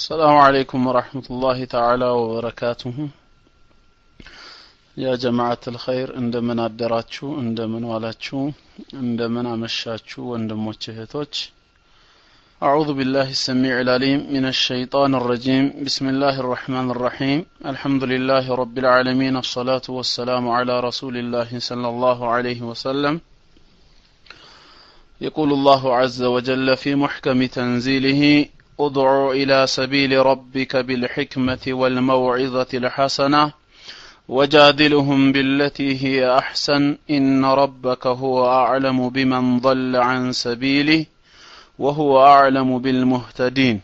السلام عليكم ورحمة الله تعالى وبركاته يا جماعة الخير عندما نادراتشو عندما نوالاتشو عندما አመሻችሁ عندما እህቶች أعوذ بالله السميع العليم من الشيطان الرجيم بسم الله الرحمن الرحيم الحمد لله رب العالمين الصلاة والسلام على رسول الله صلى الله عليه وسلم يقول الله عز وجل في محكم تنزيله ادع إلى سبيل ربك بالحكمة والموعظة الحسنة وجادلهم بالتي هي أحسن إن ربك هو أعلم بمن ضل عن سبيله وهو أعلم بالمهتدين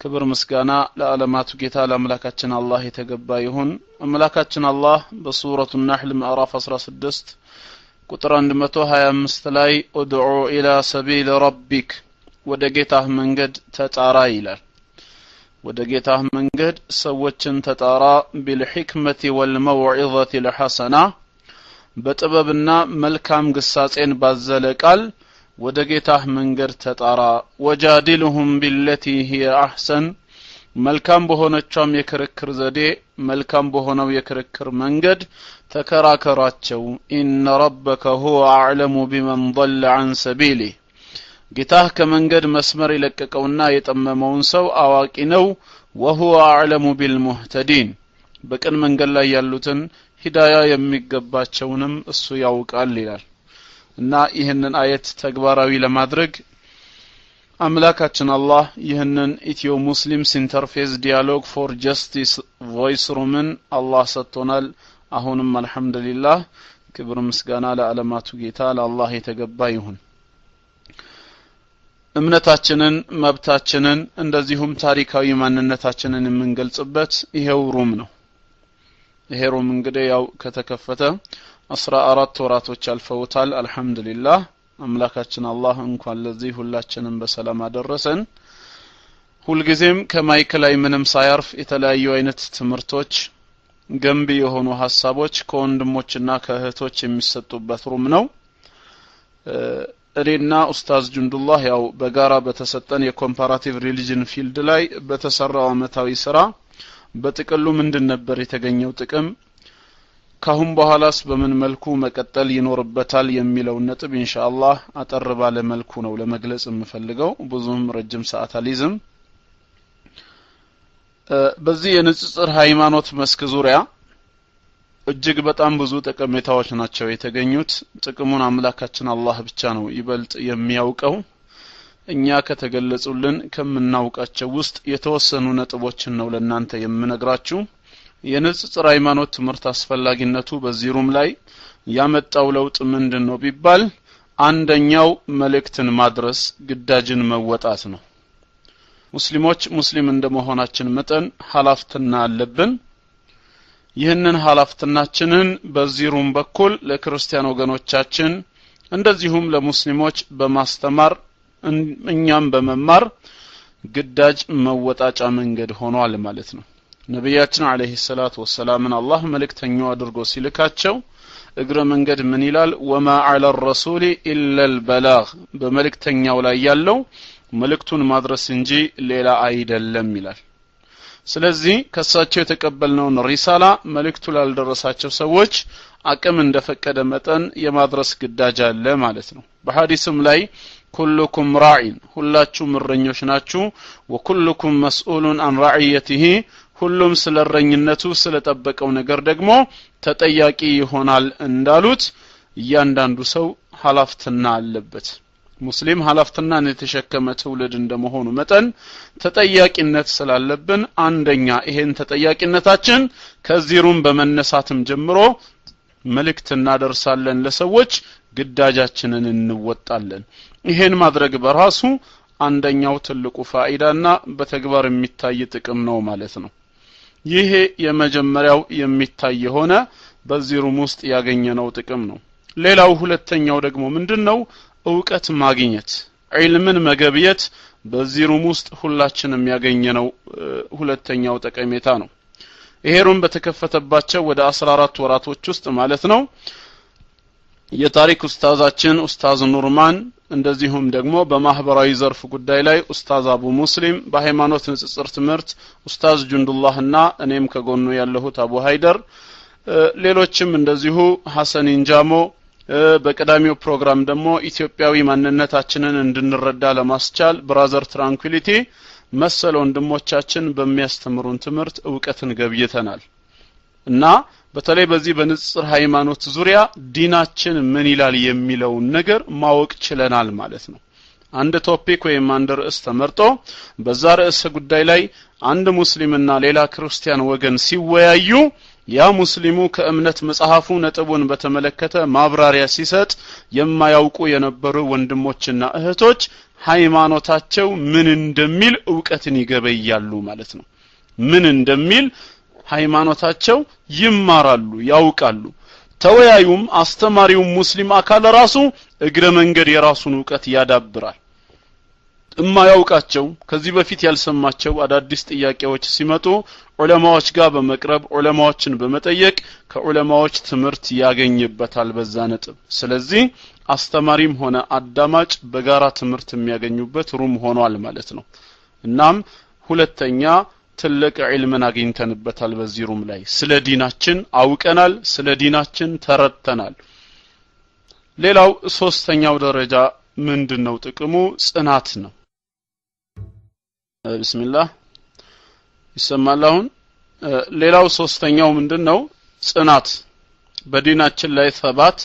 كبر مسكنا لا ألمات قتال أملاكتنا الله تقبايهن أملاكتنا الله بصورة النحل ما أرى فصر سدست قطران لمتوها يا مستلاي ادعو إلى سبيل ربك ወደ ጌታህ መንገድ ተጣራ ይላል ወደ ጌታህ መንገድ ሰዎችን ተጣራ ቢልሕክመቲ ወልመውዒዘቲ ልሐሰና በጥበብና መልካም ግሳጼን ባዘለ ቃል ወደ ጌታህ መንገድ ተጣራ ወጃዲልሁም ቢለቲ ሂየ አሕሰን መልካም በሆነቿም የክርክር ዘዴ መልካም በሆነው የክርክር መንገድ ተከራከራቸው ኢነ ረበከ ሁወ አዕለሙ ቢመን ضለ አን ሰቢሊህ ጌታህ ከመንገድ መስመር የለቀቀውና የጠመመውን ሰው አዋቂ ነው ወሁወ አዕለሙ ቢልሙህተዲን በቅን መንገድ ላይ ያሉትን ሂዳያ የሚገባቸውንም እሱ ያውቃል ይላል እና ይህንን አየት ተግባራዊ ለማድረግ አምላካችን አላህ ይህንን ኢትዮ ሙስሊም ሲንተርፌስ ዲያሎግ ፎር ጀስቲስ ቮይስ ሩምን አላህ ሰጥቶናል አሁንም አልሐምዱሊላህ ክብር ምስጋና ለዓለማቱ ጌታ ለአላህ የተገባ ይሁን እምነታችንን፣ መብታችንን እንደዚሁም ታሪካዊ ማንነታችንን የምንገልጽበት ይሄው ሩም ነው። ይሄ ሩም እንግዲህ ያው ከተከፈተ አስራ አራት ወራቶች አልፈውታል። አልሐምዱሊላህ አምላካችን አላህ እንኳን ለዚህ ሁላችንም በሰላም አደረሰን። ሁልጊዜም ከማይክ ላይ ምንም ሳያርፍ የተለያዩ አይነት ትምህርቶች፣ ገንቢ የሆኑ ሀሳቦች ከወንድሞችና ከእህቶች የሚሰጡበት ሩም ነው። እኔና ኡስታዝ ጅንዱላህ ያው በጋራ በተሰጠን የኮምፓራቲቭ ሪሊጅን ፊልድ ላይ በተሰራው አመታዊ ስራ በጥቅሉ ምንድን ነበር የተገኘው ጥቅም ካሁን በኋላስ በምን መልኩ መቀጠል ይኖርበታል የሚለው ነጥብ ኢንሻአላህ አጠር ባለ መልኩ ነው ለመግለጽ የምፈልገው ብዙም ረጅም ሰዓት አልይዝም በዚህ የንጽጽር ሃይማኖት መስክ ዙሪያ እጅግ በጣም ብዙ ጠቀሜታዎች ናቸው የተገኙት። ጥቅሙን አምላካችን አላህ ብቻ ነው ይበልጥ የሚያውቀው። እኛ ከተገለጹልን ከምናውቃቸው ውስጥ የተወሰኑ ነጥቦችን ነው ለእናንተ የምነግራችሁ። የንጽጽር ሃይማኖት ትምህርት አስፈላጊነቱ በዚሩም ላይ ያመጣው ለውጥ ምንድን ነው ቢባል አንደኛው መልእክትን ማድረስ ግዳጅን መወጣት ነው። ሙስሊሞች ሙስሊም እንደመሆናችን መጠን ሀላፍትና አለብን። ይህንን ሀላፍትናችንን በዚሩም በኩል ለክርስቲያን ወገኖቻችን እንደዚሁም ለሙስሊሞች በማስተማር እኛም በመማር ግዳጅ መወጣጫ መንገድ ሆኗል ማለት ነው ነቢያችን አለህ ሰላቱ ወሰላምን አላህ መልእክተኛው አድርጎ ሲልካቸው እግረ መንገድ ምን ይላል ወማ አለ ረሱል ኢላ ልበላግ በመልእክተኛው ላይ ያለው መልእክቱን ማድረስ እንጂ ሌላ አይደለም ይላል ስለዚህ ከሳቸው የተቀበልነውን ሪሳላ መልእክቱ ላልደረሳቸው ሰዎች አቅም እንደፈቀደ መጠን የማድረስ ግዳጅ አለ ማለት ነው በሐዲስም ላይ ኩልኩም ራዒን ሁላችሁም እረኞች ናችሁ ወኩልኩም መስኡሉን አን ራዕየትህ ሁሉም ስለ እረኝነቱ ስለ ጠበቀው ነገር ደግሞ ተጠያቂ ይሆናል እንዳሉት እያንዳንዱ ሰው ሀላፍትና አለበት ሙስሊም ሀላፍትናን የተሸከመ ትውልድ እንደመሆኑ መጠን ተጠያቂነት ስላለብን አንደኛ ይሄን ተጠያቂነታችን ከዚሩም በመነሳትም ጀምሮ መልእክት እናደርሳለን ለሰዎች ግዳጃችንን እንወጣለን ይሄን ማድረግ በራሱ አንደኛው ትልቁ ፋኢዳና በተግባር የሚታይ ጥቅም ነው ማለት ነው ይሄ የመጀመሪያው የሚታይ የሆነ በዚሩም ውስጥ ያገኘነው ጥቅም ነው ሌላው ሁለተኛው ደግሞ ምንድነው እውቀት ማግኘት ዒልምን መገብየት በዚህ ሩም ውስጥ ሁላችንም ያገኘነው ሁለተኛው ጠቀሜታ ነው። ይሄ ሩም በተከፈተባቸው ወደ 14 ወራቶች ውስጥ ማለት ነው የታሪክ ኡስታዛችን ኡስታዝ ኑርማን እንደዚሁም ደግሞ በማህበራዊ ዘርፍ ጉዳይ ላይ ኡስታዝ አቡ ሙስሊም በሃይማኖት ንጽጽር ትምህርት ኡስታዝ ጁንዱላህና እኔም ከጎኑ ያለሁት አቡ ሃይደር ሌሎችም እንደዚሁ ሐሰን ኢንጃሞ በቀዳሚው ፕሮግራም ደግሞ ኢትዮጵያዊ ማንነታችንን እንድንረዳ ለማስቻል ብራዘር ትራንኩሊቲ መሰል ወንድሞቻችን በሚያስተምሩን ትምህርት እውቀትን ገብይተናል እና በተለይ በዚህ በንጽር ሃይማኖት ዙሪያ ዲናችን ምን ይላል የሚለውን ነገር ማወቅ ችለናል ማለት ነው። አንድ ቶፒክ ወይም አንድ ርዕስ ተመርጦ በዛ ርዕሰ ጉዳይ ላይ አንድ ሙስሊምና ሌላ ክርስቲያን ወገን ሲወያዩ ያ ሙስሊሙ ከእምነት መጽሐፉ ነጥቡን በተመለከተ ማብራሪያ ሲሰጥ የማያውቁ የነበሩ ወንድሞችና እህቶች ሃይማኖታቸው ምን እንደሚል እውቀትን ይገበያሉ ማለት ነው ምን እንደሚል ሃይማኖታቸው ይማራሉ ያውቃሉ ተወያዩም አስተማሪውም ሙስሊም አካል ራሱ እግረ መንገድ የራሱን እውቀት ያዳብራል እማያውቃቸው ከዚህ በፊት ያልሰማቸው አዳዲስ ጥያቄዎች ሲመጡ ዑለማዎች ጋር በመቅረብ ዑለማዎችን በመጠየቅ ከዑለማዎች ትምህርት ያገኝበታል በዛ ነጥብ ስለዚህ አስተማሪም ሆነ አዳማጭ በጋራ ትምህርት የሚያገኙበት ሩም ሆኗል ማለት ነው እናም ሁለተኛ ትልቅ ዒልምን አግኝተንበታል በዚህ ሩም ላይ ስለ ዲናችን አውቀናል ስለ ዲናችን ተረድተናል ሌላው ሶስተኛው ደረጃ ምንድነው ጥቅሙ ጽናት ነው ቢስሚላህ ይሰማል አሁን ሌላው ሶስተኛው ምንድነው ነው ጽናት በዲናችን ላይ ሰባት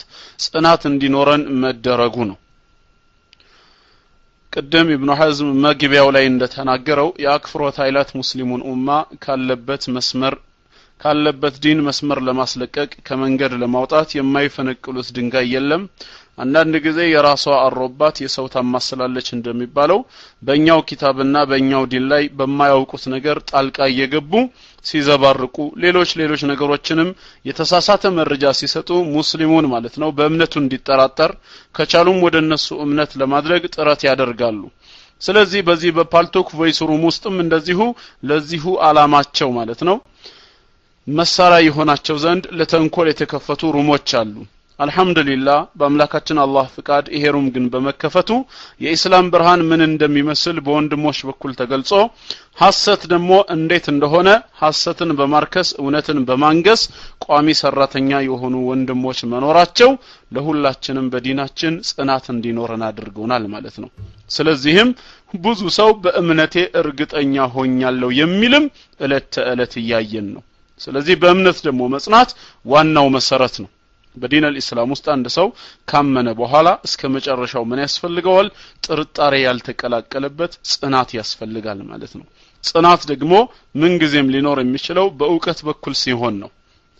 ጽናት እንዲኖረን መደረጉ ነው ቅድም ኢብኑ ሐዝም መግቢያው ላይ እንደተናገረው የአክፍሮት ኃይላት ሙስሊሙን ኡማ ካለበት መስመር ካለበት ዲን መስመር ለማስለቀቅ ከመንገድ ለማውጣት የማይፈነቅሉት ድንጋይ የለም አንዳንድ ጊዜ የራሷ አሮባት የሰው ታማስላለች እንደሚባለው በእኛው ኪታብና በእኛው ዲን ላይ በማያውቁት ነገር ጣልቃ እየገቡ ሲዘባርቁ ሌሎች ሌሎች ነገሮችንም የተሳሳተ መረጃ ሲሰጡ ሙስሊሙን ማለት ነው በእምነቱ እንዲጠራጠር ከቻሉም ወደ እነሱ እምነት ለማድረግ ጥረት ያደርጋሉ። ስለዚህ በዚህ በፓልቶክ ቮይስ ሩም ውስጥም እንደዚሁ ለዚሁ አላማቸው ማለት ነው መሳሪያ የሆናቸው ዘንድ ለተንኮል የተከፈቱ ሩሞች አሉ። አልহামዱሊላህ በአምላካችን አላህ ፍቃድ ይሄሩም ግን በመከፈቱ የኢስላም ብርሃን ምን እንደሚመስል በወንድሞች በኩል ተገልጾ ሐሰት ደግሞ እንዴት እንደሆነ ሐሰትን በማርከስ እውነትን በማንገስ ቋሚ ሰራተኛ የሆኑ ወንድሞች መኖራቸው ለሁላችንም በዲናችን ጽናት እንዲኖረን አድርገውናል ማለት ነው ስለዚህም ብዙ ሰው በእምነቴ እርግጠኛ ሆኛለሁ የሚልም እለት ተእለት እያየን ነው ስለዚህ በእምነት ደግሞ መጽናት ዋናው መሰረት ነው በዲን አልኢስላም ውስጥ አንድ ሰው ካመነ በኋላ እስከ መጨረሻው ምን ያስፈልገዋል? ጥርጣሬ ያልተቀላቀለበት ጽናት ያስፈልጋል ማለት ነው። ጽናት ደግሞ ምንጊዜም ሊኖር የሚችለው በእውቀት በኩል ሲሆን ነው።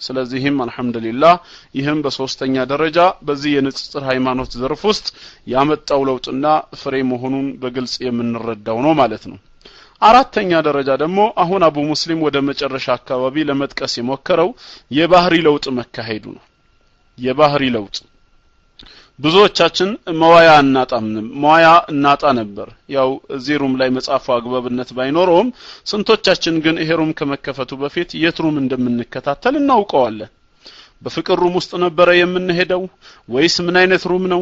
ስለዚህም አልሐምዱሊላህ ይህም በሶስተኛ ደረጃ በዚህ የንጽጽር ሃይማኖት ዘርፍ ውስጥ ያመጣው ለውጥና ፍሬ መሆኑን በግልጽ የምንረዳው ነው ማለት ነው። አራተኛ ደረጃ ደግሞ አሁን አቡ ሙስሊም ወደ መጨረሻ አካባቢ ለመጥቀስ የሞከረው የባህሪ ለውጥ መካሄዱ ነው። የባህሪ ለውጥ ብዙዎቻችን መዋያ እናጣም መዋያ እናጣ ነበር ያው እዚህ ላይ መጻፉ አግባብነት ባይኖረውም ስንቶቻችን ግን ይሄ ሩም ከመከፈቱ በፊት የት ሩም እንደምንከታተል እናውቀዋለን በፍቅር ሩም ውስጥ ነበረ የምንሄደው ወይስ ምን አይነት ሩም ነው?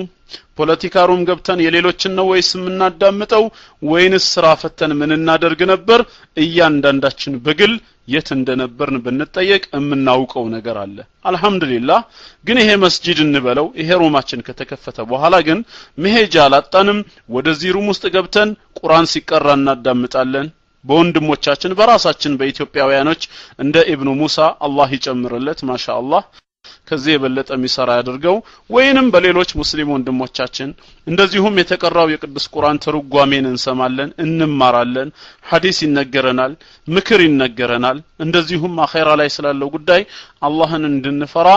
ፖለቲካ ሩም ገብተን የሌሎችን ነው ወይስ የምናዳምጠው? ወይንስ ስራ ፈተን ምን እናደርግ ነበር? እያንዳንዳችን በግል የት እንደነበርን ብንጠየቅ የምናውቀው ነገር አለ። አልহামዱሊላህ ግን ይሄ መስጂድ እንበለው ይሄ ሩማችን ከተከፈተ በኋላ ግን መሄጃ አላጣንም። ወደዚህ ሩም ውስጥ ገብተን ቁርአን ሲቀራ እናዳምጣለን። በወንድሞቻችን በራሳችን በኢትዮጵያውያኖች እንደ ኢብኑ ሙሳ አላህ ይጨምርለት ማሻአላህ ከዚህ የበለጠ የሚሰራ ያድርገው ወይንም በሌሎች ሙስሊም ወንድሞቻችን እንደዚሁም የተቀራው የቅዱስ ቁርአን ትርጓሜን እንሰማለን እንማራለን ሐዲስ ይነገረናል ምክር ይነገረናል እንደዚሁም አኼራ ላይ ስላለው ጉዳይ አላህን እንድንፈራ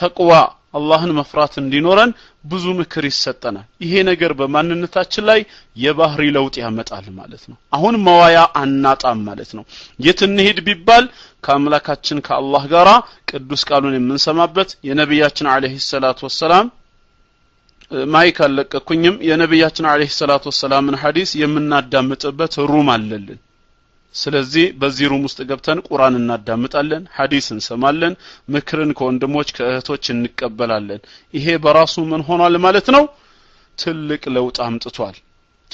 ተቅዋ አላህን መፍራት እንዲኖረን ብዙ ምክር ይሰጠናል ይሄ ነገር በማንነታችን ላይ የባህሪ ለውጥ ያመጣል ማለት ነው አሁን መዋያ አናጣም ማለት ነው የት እንሄድ ቢባል ከአምላካችን ከአላህ ጋር ቅዱስ ቃሉን የምንሰማበት የነቢያችን አለህ ሰላት ወሰላም ማይክ አለቀኩኝም የነቢያችን አለህ ሰላት ወሰላምን ሀዲስ የምናዳምጥበት ሩም አለልን ስለዚህ በዚህ ሩም ውስጥ ገብተን ቁርአን እናዳምጣለን፣ ሐዲስ እንሰማለን፣ ምክርን ከወንድሞች ከእህቶች እንቀበላለን። ይሄ በራሱ ምን ሆኗል ማለት ነው? ትልቅ ለውጥ አምጥቷል።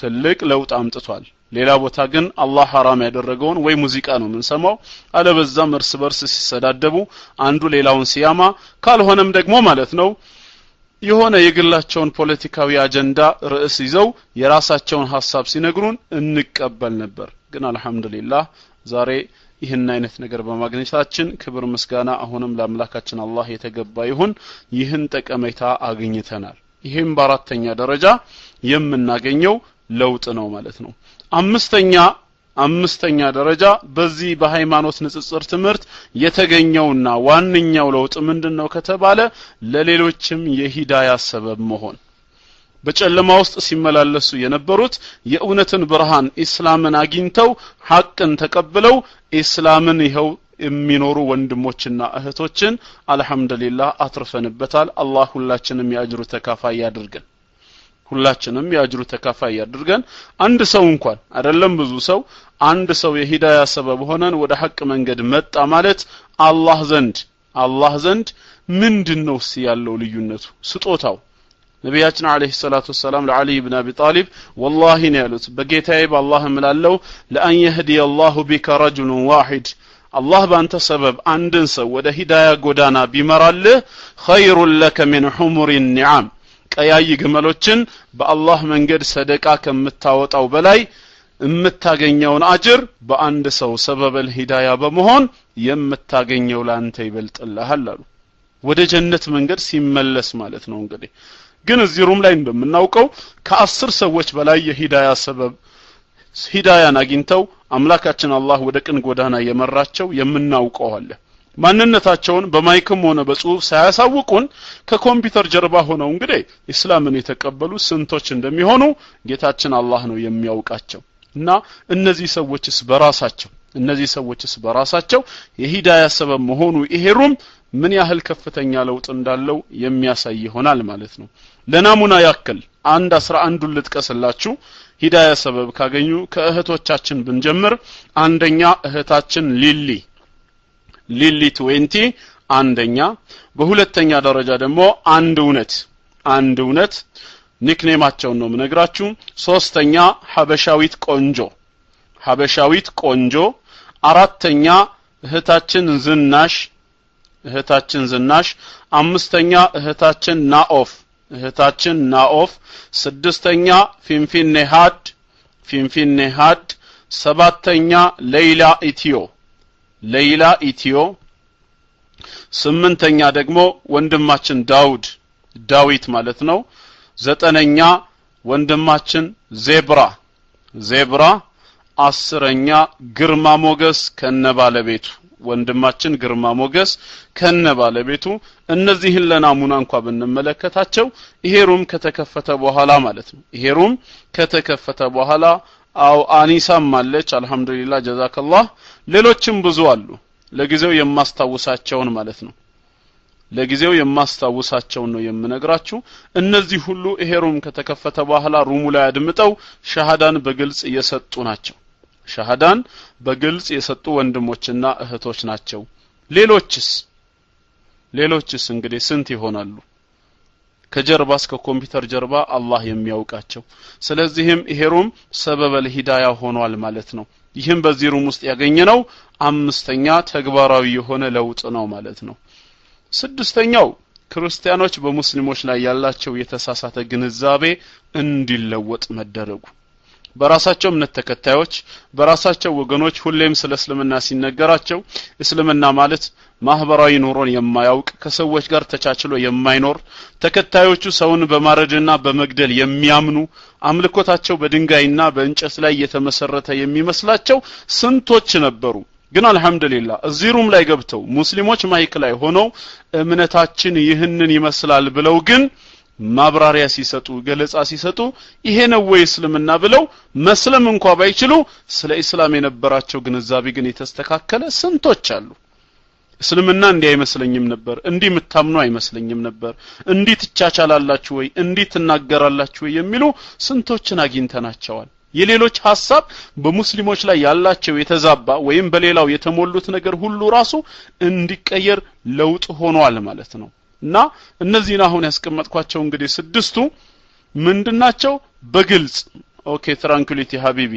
ትልቅ ለውጥ አምጥቷል። ሌላ ቦታ ግን አላህ ሐራም ያደረገውን ወይ ሙዚቃ ነው የምንሰማው፣ አለበዛም እርስ በርስ ሲሰዳደቡ አንዱ ሌላውን ሲያማ፣ ካልሆነም ደግሞ ማለት ነው የሆነ የግላቸውን ፖለቲካዊ አጀንዳ ርዕስ ይዘው የራሳቸውን ሀሳብ ሲነግሩን እንቀበል ነበር። ግን አልሐምዱሊላህ ዛሬ ይህን አይነት ነገር በማግኘታችን ክብር ምስጋና አሁንም ለአምላካችን አላህ የተገባ ይሁን ይህን ጠቀሜታ አግኝተናል ይህም በአራተኛ ደረጃ የምናገኘው ለውጥ ነው ማለት ነው አምስተኛ አምስተኛ ደረጃ በዚህ በሃይማኖት ንጽጽር ትምህርት የተገኘውና ዋነኛው ለውጥ ምንድን ነው ከተባለ ለሌሎችም የሂዳያ ሰበብ መሆን በጨለማ ውስጥ ሲመላለሱ የነበሩት የእውነትን ብርሃን ኢስላምን አግኝተው ሐቅን ተቀብለው ኢስላምን ይኸው የሚኖሩ ወንድሞችና እህቶችን አልሐምዱሊላህ አትርፈንበታል። አላህ ሁላችንም ያጅሩ ተካፋይ ያድርገን። ሁላችንም ያጅሩ ተካፋይ ያድርገን። አንድ ሰው እንኳን አይደለም ብዙ ሰው አንድ ሰው የሂዳያ ሰበብ ሆነን ወደ ሐቅ መንገድ መጣ ማለት አላህ ዘንድ አላህ ዘንድ ምንድን ነው ያለው ልዩነቱ ስጦታው ነቢያችን አለህ ሰላቱ ወሰላም ለዓሊ ብን አቢ ጣሊብ ወላሂ ነው ያሉት በጌታዬ በአላህ እምላለው ለአን የህዲየ አላሁ ቢከ ረጁሉን ዋሂድ አላህ በአንተ ሰበብ አንድን ሰው ወደ ሂዳያ ጎዳና ቢመራልህ ኸይሩን ለከ ሚን ሑሙሪ ኒዓም ቀያይ ግመሎችን በአላህ መንገድ ሰደቃ ከምታወጣው በላይ የምታገኘውን አጅር በአንድ ሰው ሰበበል ሂዳያ በመሆን የምታገኘው ለአንተ ይበልጥልሃል አሉ ወደ ጀነት መንገድ ሲመለስ ማለት ነው እንግዲህ ግን እዚህ ሩም ላይ እንደምናውቀው ከአስር ሰዎች በላይ የሂዳያ ሰበብ ሂዳያን አግኝተው አምላካችን አላህ ወደ ቅን ጎዳና የመራቸው የምናውቀው አለ ማንነታቸውን በማይክም ሆነ በጽሁፍ ሳያሳውቁን ከኮምፒውተር ጀርባ ሆነው እንግዲህ ኢስላምን የተቀበሉ ስንቶች እንደሚሆኑ ጌታችን አላህ ነው የሚያውቃቸው እና እነዚህ ሰዎችስ በራሳቸው እነዚህ ሰዎችስ በራሳቸው የሂዳያ ሰበብ መሆኑ ይሄ ሩም ምን ያህል ከፍተኛ ለውጥ እንዳለው የሚያሳይ ይሆናል ማለት ነው ለናሙና ያክል አንድ አስራ አንዱን ልጥቀስላችሁ ሂዳያ ሰበብ ካገኙ ከእህቶቻችን ብንጀምር አንደኛ እህታችን ሊሊ ሊሊ ትዌንቲ አንደኛ በሁለተኛ ደረጃ ደግሞ አንድ እውነት አንድ እውነት ኒክኔማቸውን ነው ምነግራችሁ ሶስተኛ ሀበሻዊት ቆንጆ ሀበሻዊት ቆንጆ አራተኛ እህታችን ዝናሽ እህታችን ዝናሽ አምስተኛ እህታችን ናኦፍ እህታችን ናኦፍ ስድስተኛ ፊንፊኔ ሀድ ፊንፊኔ ሀድ ሰባተኛ ሌይላ ኢትዮ ሌይላ ኢትዮ ስምንተኛ ደግሞ ወንድማችን ዳውድ ዳዊት ማለት ነው ዘጠነኛ ወንድማችን ዜብራ ዜብራ አስረኛ ግርማ ሞገስ ከነ ባለቤቱ ወንድማችን ግርማ ሞገስ ከነ ባለቤቱ እነዚህን ለናሙና እንኳ ብንመለከታቸው ይሄ ሩም ከተከፈተ በኋላ ማለት ነው ይሄ ሩም ከተከፈተ በኋላ አው አኒሳም አለች አልহামዱሊላ ጀዛከላህ ሌሎችም ብዙ አሉ ለጊዜው የማስታውሳቸውን ማለት ነው ለጊዜው የማስታውሳቸውን ነው የምነግራችሁ እነዚህ ሁሉ ይሄ ሩም ከተከፈተ በኋላ ሩሙ ላይ አድምጠው ሻሃዳን በግልጽ እየሰጡ ናቸው ሸሃዳን በግልጽ የሰጡ ወንድሞችና እህቶች ናቸው ሌሎችስ ሌሎችስ እንግዲህ ስንት ይሆናሉ ከጀርባ እስከ ኮምፒውተር ጀርባ አላህ የሚያውቃቸው ስለዚህም ይሄ ሩም ሰበበል ሂዳያ ሆኗል ማለት ነው ይህም በዚህ ሩም ውስጥ ያገኘነው አምስተኛ ተግባራዊ የሆነ ለውጥ ነው ማለት ነው ስድስተኛው ክርስቲያኖች በሙስሊሞች ላይ ያላቸው የተሳሳተ ግንዛቤ እንዲለወጥ መደረጉ በራሳቸው እምነት ተከታዮች በራሳቸው ወገኖች ሁሌም ስለ እስልምና ሲነገራቸው እስልምና ማለት ማህበራዊ ኑሮን የማያውቅ ከሰዎች ጋር ተቻችሎ የማይኖር ተከታዮቹ ሰውን በማረድና በመግደል የሚያምኑ አምልኮታቸው በድንጋይና በእንጨት ላይ የተመሰረተ የሚመስላቸው ስንቶች ነበሩ ግን አልহামዱሊላ እዚሩም ላይ ገብተው ሙስሊሞች ማይክ ላይ ሆነው እምነታችን ይህንን ይመስላል ብለው ግን ማብራሪያ ሲሰጡ ገለጻ ሲሰጡ ይሄ ነው ወይ እስልምና ብለው መስለም እንኳ ባይችሉ ስለ ኢስላም የነበራቸው ግንዛቤ ግን የተስተካከለ ስንቶች አሉ እስልምና እንዲህ አይመስለኝም ነበር እንዲህ ምታምኑ አይመስለኝም ነበር እንዲህ ትቻቻላላችሁ ወይ እንዲህ ትናገራላችሁ ወይ የሚሉ ስንቶችን አግኝተናቸዋል የሌሎች ሀሳብ በሙስሊሞች ላይ ያላቸው የተዛባ ወይም በሌላው የተሞሉት ነገር ሁሉ ራሱ እንዲቀየር ለውጥ ሆኗል ማለት ነው እና እነዚህን አሁን ያስቀመጥኳቸው እንግዲህ ስድስቱ ምንድናቸው በግልጽ ኦኬ ትራንኩሊቲ ሀቢቢ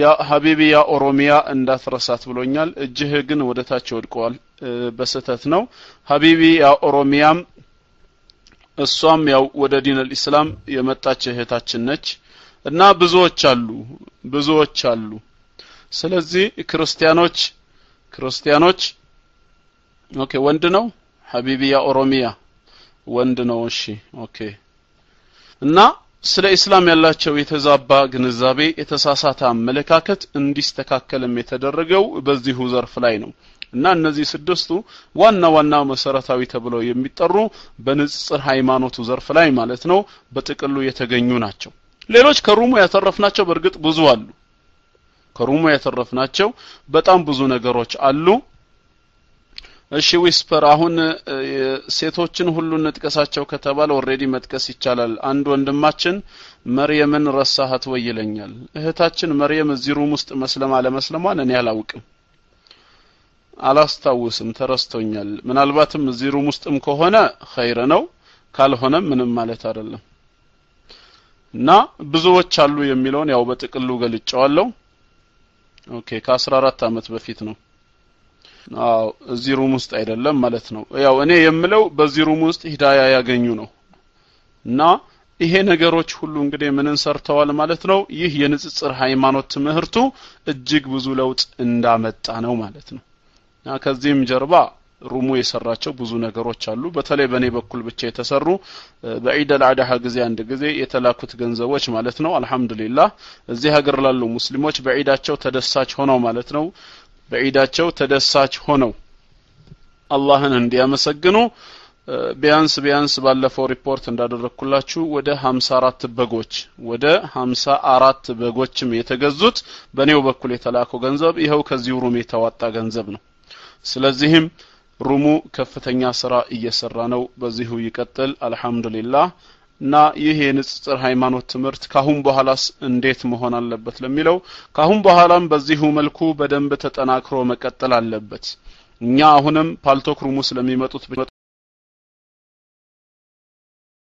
ያ ሀቢቢ ያ ኦሮሚያ እንዳትረሳት ብሎኛል እጅህ ግን ወደ ታች ወድቀዋል በስህተት ነው ሀቢቢ ያ ኦሮሚያም እሷም ያው ወደ ዲን አልኢስላም የመጣች እህታችን ነች እና ብዙዎች አሉ ብዙዎች አሉ ስለዚህ ክርስቲያኖች ክርስቲያኖች ኦኬ ወንድ ነው ሀቢቢያ ኦሮሚያ ወንድ ነው እሺ ኦኬ እና ስለ ኢስላም ያላቸው የተዛባ ግንዛቤ የተሳሳተ አመለካከት እንዲስተካከልም የተደረገው በዚሁ ዘርፍ ላይ ነው እና እነዚህ ስድስቱ ዋና ዋና መሰረታዊ ተብለው የሚጠሩ በንጽጽር ሃይማኖቱ ዘርፍ ላይ ማለት ነው በጥቅሉ የተገኙ ናቸው ሌሎች ከሩሙ ያተረፍናቸው በእርግጥ ብዙ አሉ ከሩሙ ያተረፍናቸው በጣም ብዙ ነገሮች አሉ እሺ ዊስፐር አሁን ሴቶችን ሁሉ እንጥቀሳቸው ከተባለ ኦሬዲ መጥቀስ ይቻላል አንድ ወንድማችን መርየምን ረሳሃት ወይ ይለኛል እህታችን መርየም እዚህ ሩም ውስጥ መስለም አለመስለሟን እኔ አላውቅም አላስታውስም ተረስቶኛል ምናልባትም እዚህ ሩም ውስጥም ከሆነ ኸይር ነው ካልሆነ ምንም ማለት አይደለም እና ብዙዎች አሉ የሚለውን ያው በጥቅሉ ገልጨዋለሁ ኦኬ ከ14 አመት በፊት ነው አዎ እዚህ ሩም ውስጥ አይደለም ማለት ነው ያው እኔ የምለው በዚህ ሩም ውስጥ ሂዳያ ያገኙ ነው እና ይሄ ነገሮች ሁሉ እንግዲህ ምንን ሰርተዋል ማለት ነው ይህ የንጽጽር ሃይማኖት ትምህርቱ እጅግ ብዙ ለውጥ እንዳመጣ ነው ማለት ነው እና ከዚህም ጀርባ ሩሙ የሰራቸው ብዙ ነገሮች አሉ በተለይ በእኔ በኩል ብቻ የተሰሩ በዒድ አልአድሃ ጊዜ አንድ ጊዜ የተላኩት ገንዘቦች ማለት ነው አልহামዱሊላህ እዚህ ሀገር ላሉ ሙስሊሞች በዒዳቸው ተደሳች ሆነው ማለት ነው በዒዳቸው ተደሳች ሆነው አላህን እንዲያመሰግኑ ቢያንስ ቢያንስ ባለፈው ሪፖርት እንዳደረግኩላችሁ ወደ 54 በጎች ወደ 54 በጎችም የተገዙት በኔው በኩል የተላከው ገንዘብ ይኸው ከዚሁ ሩም የተዋጣ ገንዘብ ነው። ስለዚህም ሩሙ ከፍተኛ ስራ እየሰራ ነው። በዚሁ ይቀጥል። አልሐምዱሊላህ እና ይህ የንጽጽር ሃይማኖት ትምህርት ካሁን በኋላስ እንዴት መሆን አለበት ለሚለው ካሁን በኋላም በዚሁ መልኩ በደንብ ተጠናክሮ መቀጠል አለበት እኛ አሁንም ፓልቶክሩሙ ስለሚመጡት